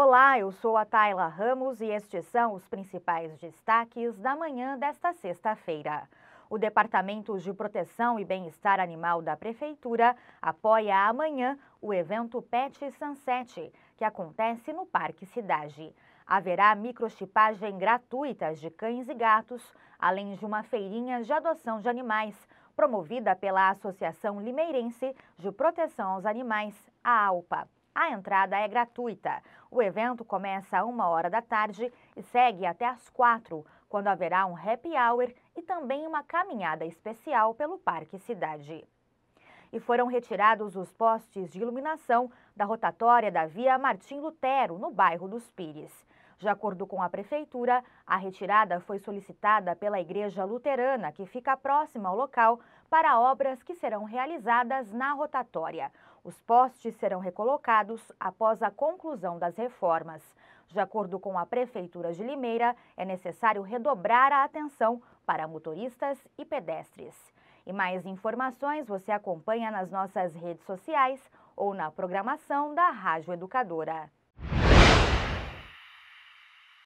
Olá, eu sou a Tayla Ramos e estes são os principais destaques da manhã desta sexta-feira. O Departamento de Proteção e Bem-Estar Animal da Prefeitura apoia amanhã o evento Pet Sunset, que acontece no Parque Cidade. Haverá microchipagem gratuita de cães e gatos, além de uma feirinha de adoção de animais, promovida pela Associação Limeirense de Proteção aos Animais, a ALPA. A entrada é gratuita. O evento começa a uma hora da tarde e segue até às quatro, quando haverá um happy hour e também uma caminhada especial pelo Parque Cidade. E foram retirados os postes de iluminação da rotatória da Via Martim Lutero, no bairro dos Pires. De acordo com a prefeitura, a retirada foi solicitada pela igreja luterana que fica próxima ao local para obras que serão realizadas na rotatória. Os postes serão recolocados após a conclusão das reformas. De acordo com a Prefeitura de Limeira, é necessário redobrar a atenção para motoristas e pedestres. E mais informações você acompanha nas nossas redes sociais ou na programação da Rádio Educadora.